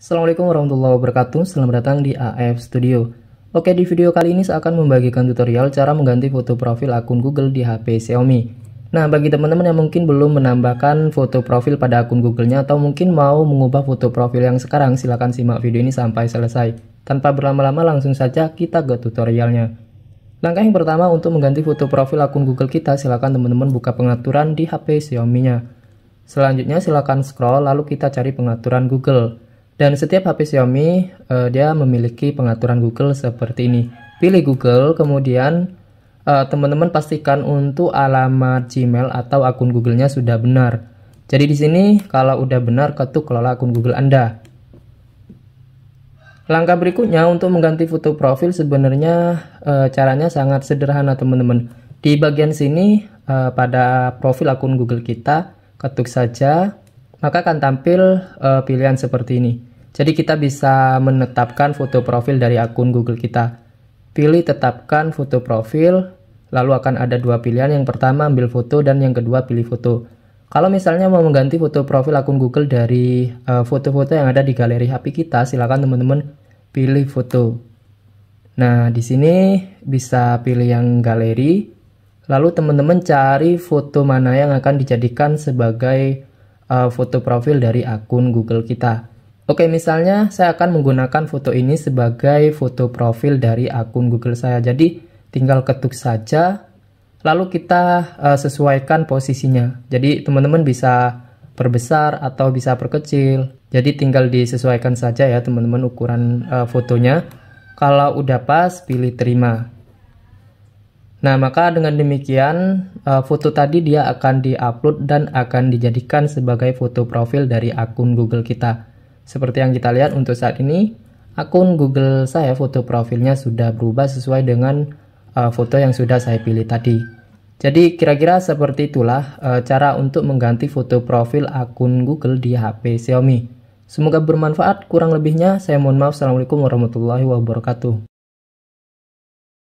Assalamualaikum warahmatullahi wabarakatuh, selamat datang di AF Studio. Oke, di video kali ini saya akan membagikan tutorial cara mengganti foto profil akun Google di HP Xiaomi. Nah, bagi teman-teman yang mungkin belum menambahkan foto profil pada akun Google-nya atau mungkin mau mengubah foto profil yang sekarang, silahkan simak video ini sampai selesai. Tanpa berlama-lama langsung saja kita ke tutorialnya. Langkah yang pertama untuk mengganti foto profil akun Google kita, silahkan teman-teman buka pengaturan di HP Xiaomi-nya. Selanjutnya silahkan scroll lalu kita cari pengaturan Google. Dan setiap HP Xiaomi uh, dia memiliki pengaturan Google seperti ini. Pilih Google, kemudian eh, teman-teman uh, pastikan untuk alamat Gmail atau akun Google-nya sudah benar. Jadi di sini kalau udah benar ketuk kelola akun Google Anda. Langkah berikutnya untuk mengganti foto profil sebenarnya e, caranya sangat sederhana teman-teman. Di bagian sini e, pada profil akun Google kita ketuk saja maka akan tampil e, pilihan seperti ini. Jadi kita bisa menetapkan foto profil dari akun Google kita. Pilih tetapkan foto profil, lalu akan ada dua pilihan. Yang pertama ambil foto dan yang kedua pilih foto. Kalau misalnya mau mengganti foto profil akun Google dari eh, foto-foto uh, yang ada di galeri HP kita, silakan teman-teman pilih foto. Nah, di sini bisa pilih yang galeri. Lalu teman-teman cari foto mana yang akan dijadikan sebagai uh, foto profil dari akun Google kita. Oke, misalnya saya akan menggunakan foto ini sebagai foto profil dari akun Google saya. Jadi, tinggal ketuk saja, lalu kita uh, sesuaikan posisinya. Jadi, teman-teman bisa perbesar atau bisa perkecil. Jadi, tinggal disesuaikan saja ya, teman-teman, ukuran uh, fotonya. Kalau udah pas, pilih terima. Nah, maka dengan demikian, uh, foto tadi dia akan diupload dan akan dijadikan sebagai foto profil dari akun Google kita. Seperti yang kita lihat untuk saat ini, akun Google saya foto profilnya sudah berubah sesuai dengan uh, foto yang sudah saya pilih tadi. Jadi kira-kira seperti itulah uh, cara untuk mengganti foto profil akun Google di HP Xiaomi. Semoga bermanfaat, kurang lebihnya saya mohon maaf. Assalamualaikum warahmatullahi wabarakatuh.